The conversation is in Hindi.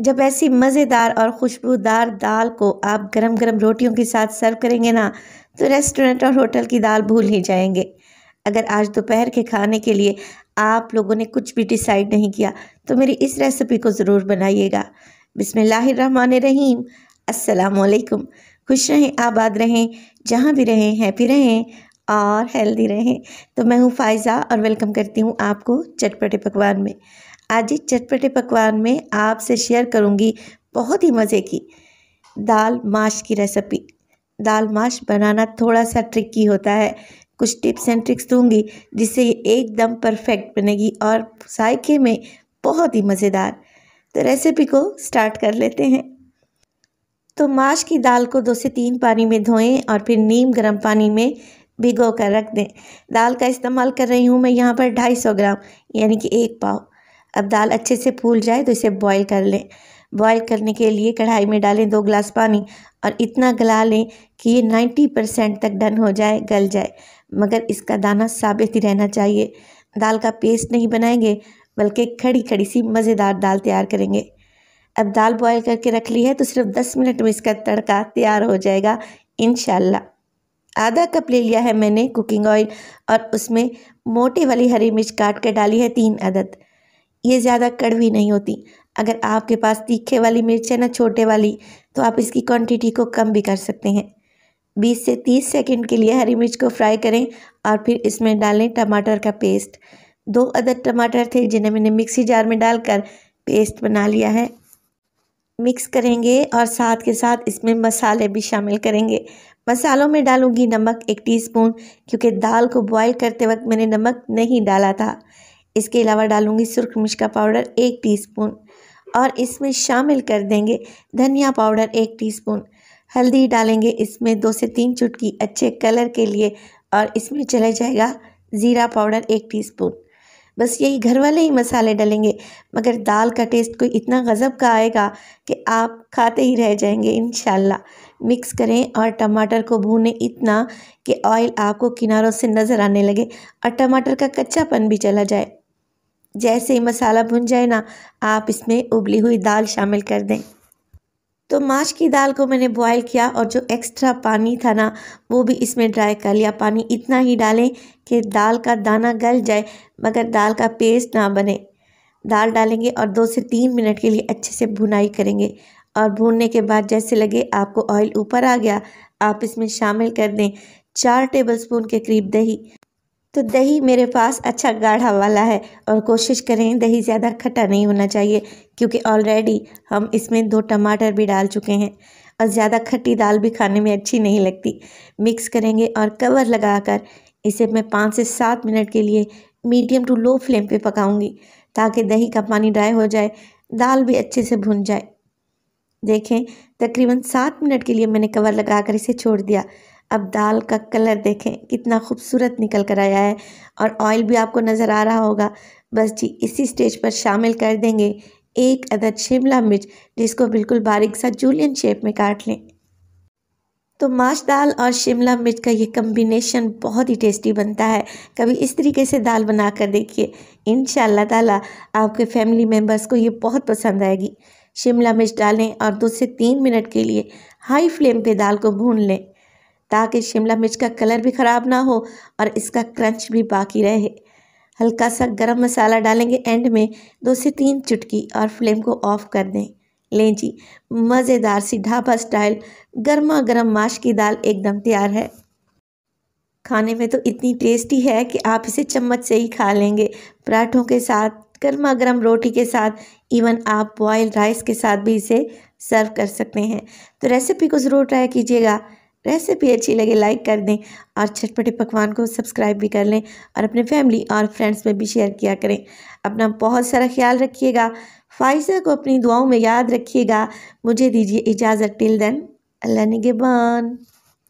जब ऐसी मज़ेदार और खुशबूदार दाल को आप गरम गरम रोटियों के साथ सर्व करेंगे ना तो रेस्टोरेंट और होटल की दाल भूल ही जाएंगे अगर आज दोपहर के खाने के लिए आप लोगों ने कुछ भी डिसाइड नहीं किया तो मेरी इस रेसिपी को ज़रूर बनाइएगा रहीम असलकुम खुश रहें आबाद रहें जहाँ भी रहें हैप्पी रहें और हेल्दी रहें तो मैं हूँ फायज़ा और वेलकम करती हूँ आपको चटपटे पकवान में आज इस चटपटे पकवान में आपसे शेयर करूंगी बहुत ही मज़े की दाल माश की रेसिपी दाल माश बनाना थोड़ा सा ट्रिकी होता है कुछ टिप्स एंड ट्रिक्स दूंगी जिससे ये एकदम परफेक्ट बनेगी और सायके में बहुत ही मज़ेदार तो रेसिपी को स्टार्ट कर लेते हैं तो माश की दाल को दो से तीन पानी में धोएं और फिर नीम गर्म पानी में भिगो कर रख दें दाल का इस्तेमाल कर रही हूँ मैं यहाँ पर 250 ग्राम यानी कि एक पाव अब दाल अच्छे से फूल जाए तो इसे बॉईल कर लें बॉईल करने के लिए कढ़ाई में डालें दो गिलास पानी और इतना गला लें कि ये नाइन्टी परसेंट तक डन हो जाए गल जाए मगर इसका दाना साबित ही रहना चाहिए दाल का पेस्ट नहीं बनाएंगे बल्कि खड़ी खड़ी सी मज़ेदार दाल तैयार करेंगे अब दाल बॉयल करके रख ली है तो सिर्फ दस मिनट में इसका तड़का तैयार हो जाएगा इन आधा कप ले लिया है मैंने कुकिंग ऑयल और उसमें मोटे वाली हरी मिर्च काट कर डाली है तीन अदद ये ज़्यादा कड़वी नहीं होती अगर आपके पास तीखे वाली मिर्च है ना छोटे वाली तो आप इसकी क्वांटिटी को कम भी कर सकते हैं 20 से 30 सेकंड के लिए हरी मिर्च को फ्राई करें और फिर इसमें डालें टमाटर का पेस्ट दो अदर टमाटर थे जिन्हें मैंने मिक्सी जार में डालकर पेस्ट बना लिया है मिक्स करेंगे और साथ के साथ इसमें मसाले भी शामिल करेंगे मसालों में डालूंगी नमक एक टीस्पून क्योंकि दाल को बॉईल करते वक्त मैंने नमक नहीं डाला था इसके अलावा डालूंगी सुरख मिर्च का पाउडर एक टीस्पून और इसमें शामिल कर देंगे धनिया पाउडर एक टीस्पून हल्दी डालेंगे इसमें दो से तीन चुटकी अच्छे कलर के लिए और इसमें चला जाएगा ज़ीरा पाउडर एक टीस्पून बस यही घर वाले ही मसाले डालेंगे मगर दाल का टेस्ट कोई इतना गज़ब का आएगा कि आप खाते ही रह जाएंगे इन मिक्स करें और टमाटर को भूने इतना कि ऑयल आपको किनारों से नज़र आने लगे और टमाटर का कच्चापन भी चला जाए जैसे ही मसाला भुन जाए ना आप इसमें उबली हुई दाल शामिल कर दें तो माश की दाल को मैंने बॉयल किया और जो एक्स्ट्रा पानी था ना वो भी इसमें ड्राई कर लिया पानी इतना ही डालें कि दाल का दाना गल जाए मगर दाल का पेस्ट ना बने दाल डालेंगे और दो से तीन मिनट के लिए अच्छे से भुनाई करेंगे और भूनने के बाद जैसे लगे आपको ऑयल ऊपर आ गया आप इसमें शामिल कर दें चार स्पून के करीब दही तो दही मेरे पास अच्छा गाढ़ा वाला है और कोशिश करें दही ज़्यादा खट्टा नहीं होना चाहिए क्योंकि ऑलरेडी हम इसमें दो टमाटर भी डाल चुके हैं और ज़्यादा खट्टी दाल भी खाने में अच्छी नहीं लगती मिक्स करेंगे और कवर लगाकर इसे मैं पाँच से सात मिनट के लिए मीडियम टू लो फ्लेम पे पकाऊंगी ताकि दही का पानी ड्राई हो जाए दाल भी अच्छे से भुन जाए देखें तकरीबन सात मिनट के लिए मैंने कवर लगा कर इसे छोड़ दिया अब दाल का कलर देखें कितना खूबसूरत निकल कर आया है और ऑयल भी आपको नज़र आ रहा होगा बस जी इसी स्टेज पर शामिल कर देंगे एक अदद शिमला मिर्च जिसको बिल्कुल बारीक सा जूलियन शेप में काट लें तो माश दाल और शिमला मिर्च का ये कम्बिनेशन बहुत ही टेस्टी बनता है कभी इस तरीके से दाल बना कर देखिए इन ताला आपके फैमिली मेम्बर्स को ये बहुत पसंद आएगी शिमला मिर्च डालें और दो से तीन मिनट के लिए हाई फ्लेम पे दाल को भून लें ताकि शिमला मिर्च का कलर भी ख़राब ना हो और इसका क्रंच भी बाकी रहे हल्का सा गरम मसाला डालेंगे एंड में दो से तीन चुटकी और फ्लेम को ऑफ कर दें लें जी मज़ेदार सी ढाबा स्टाइल गर्मा गर्म माश की दाल एकदम तैयार है खाने में तो इतनी टेस्टी है कि आप इसे चम्मच से ही खा लेंगे पराठों के साथ गर्मा गर्म रोटी के साथ इवन आप बॉयल राइस के साथ भी इसे सर्व कर सकते हैं तो रेसिपी को ज़रूर ट्राई कीजिएगा रेसिपी अच्छी लगे लाइक कर दें और छटपटे पकवान को सब्सक्राइब भी कर लें और अपने फैमिली और फ्रेंड्स में भी शेयर किया करें अपना बहुत सारा ख्याल रखिएगा फाइजा को अपनी दुआओं में याद रखिएगा मुझे दीजिए इजाज़त टिल देन अल्लाह निगेबान